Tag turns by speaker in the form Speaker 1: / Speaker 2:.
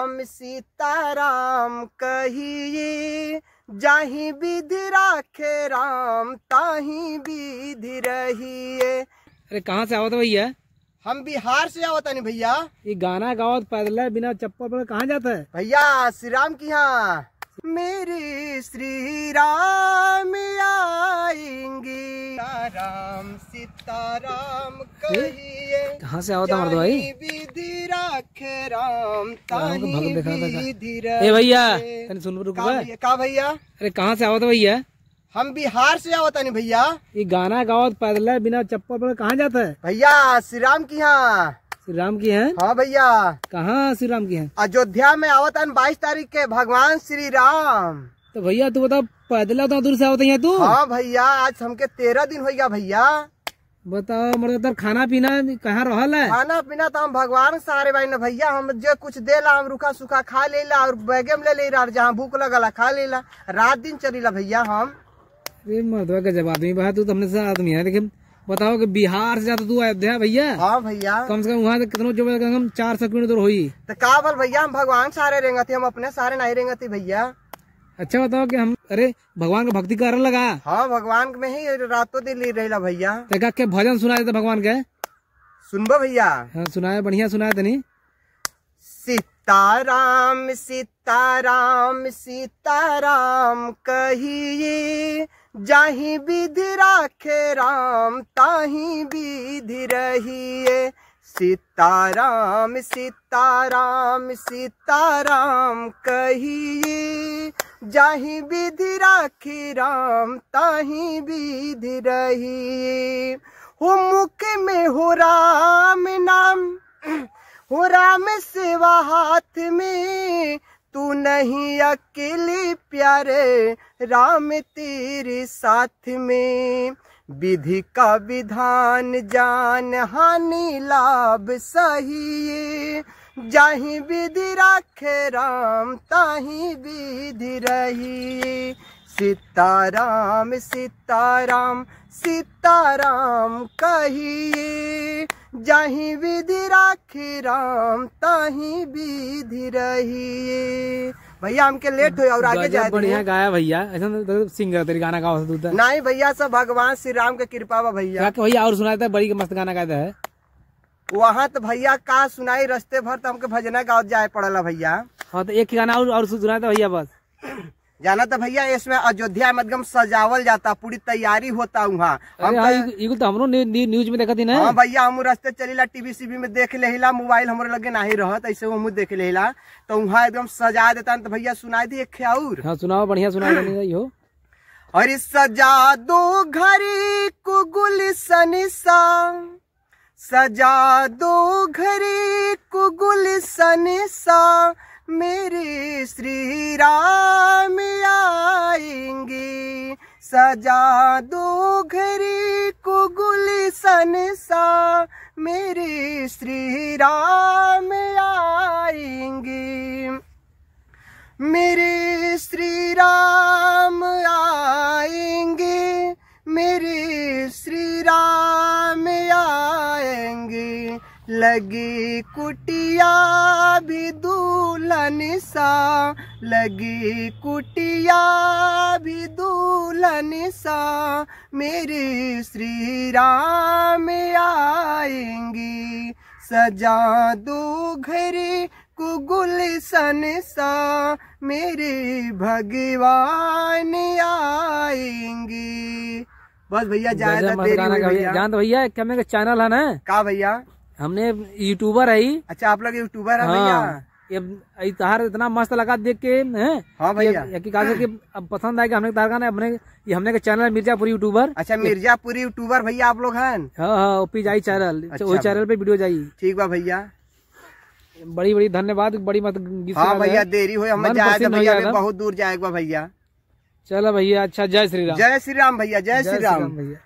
Speaker 1: राम सीताराम कही जाही विधि राखे राम ताही विधि रही अरे कहाँ से आओ तो भैया हम बिहार से आओ नहीं भैया ये गाना गाओ पैदल बिना चप्पल पर कहाँ जाता है भैया श्री राम की यहाँ मेरे श्री राम आएंगे राम सीताराम कहिए कहाँ से आओ था भाई विधि ए भैया सुन रुक का भैया अरे कहाँ से आओ भैया हम बिहार से आओ नहीं भैया ये गाना गाओ पैदल बिना चप्पल पर कहाँ जाता है भैया श्री राम की यहाँ श्री राम की है हाँ भैया कहाँ श्री राम की है अयोध्या में आवत बाईस तारीख के भगवान श्री राम तो भैया तू बता पैदल उतना तो दूर से आवत है तू हाँ भैया आज हमके तेरह दिन हो गया भैया बताओ मतलब तो खाना पीना कहाँ रहा है खाना पीना तो हम भगवान सारे भाई ना भैया हम जो कुछ दे ला हम रुखा सुखा खा ले ला और बैगे में ले ले रहा जहाँ भूख लगला खा लेला रात दिन चली ला भैया हम अरे का जब आदमी बहा तू तो हमने आदमी है लेकिन बताओ कि बिहार से ज्यादा तू अयोध्या भैया हाँ भैया कम से कम वहाँ से कितनों जो कम चार सौ किलोमीटर हुई तो का भैया हम भगवान सारे रहेंगे हम अपने सारे नहीं रहेंगे भैया अच्छा बताओ कि हम अरे भगवान का भक्ति कर लगा हाँ भगवान में ही रातों दिन ले रही भैया तो के भजन सुना देते भगवान के सुनबो भैया हाँ सुनाए बढ़िया सुनाए तनी सीताराम सीताराम सीताराम कहिए जाही विधि राखे राम ताही विधि रहिए सीताराम सीताराम सीताराम कहिए जाही विधि राखी राम ताही विधि रही हु मुख में हो राम नाम हो राम सेवा हाथ में तू नहीं अकेले प्यारे राम तेरे साथ में विधि का विधान जान हानि लाभ सही जाही विधि राखे राम ताही विधि रही राम सीता राम कही जाही विधि राखी राम ताही विधि रही भैया हमके लेट हो और आगे जाए बढ़िया गाया भैया ऐसा तो सिंगर तो तेरी गाना गाओ तो। नहीं भैया सब भगवान श्री राम के कृपा भैया भैया और सुनाया था बड़ी मस्त गाना गाया है वहाँ तो भैया का सुनाई रस्ते भर तो हमके भजना गाँव जाए पड़ा भैया हाँ तो एक गाना और सुना था तो भैया बस जाना तो भैया इसमें अयोध्या मदगम सजावल जाता पूरी तैयारी होता वहाँ हम हाँ, तो, तो हमरो न्यूज में देखा थी ना हाँ भैया हम रास्ते रस्ते ला टीवी सीवी में देख ले मोबाइल हमारे लगे नहीं रहत ऐसे हम देख लेला तो वहाँ एकदम सजा देता तो भैया सुना दी एक और हाँ सुनाओ बढ़िया सुना हो अरे सजा दो घरी को गुल सनिसा सजा दो घरे को गुलशन सा मेरे श्री राम आएंगे सजा दो घरे को गुलशन सा मेरे श्री राम आएंगे लगी कुटिया भी दूल्हन सा लगी कुटिया भी दूल्हन सा मेरे श्री राम आएंगी सजा दो घरे को सन सा मेरे भगवान आएंगे बस भैया जाए भैया जान तो भैया क्या मेरे चैनल है ना का भैया हमने यूट्यूबर है अच्छा आप लोग यूट्यूबर है हाँ, ये तहार इतना मस्त लगा देख के हाँ है हाँ भैया अब पसंद आया हमने तहार गाना अपने ये हमने का चैनल मिर्जापुरी यूट्यूबर अच्छा मिर्जापुरी यूट्यूबर भैया आप लोग हैं हाँ हाँ ओपी चैनल अच्छा, तो वही चैनल पे वीडियो जाये ठीक बा भैया बड़ी बड़ी धन्यवाद बड़ी मत हाँ भैया देरी हो बहुत दूर जाएगा भैया चलो भैया अच्छा जय श्री राम जय श्री राम भैया जय श्री राम भैया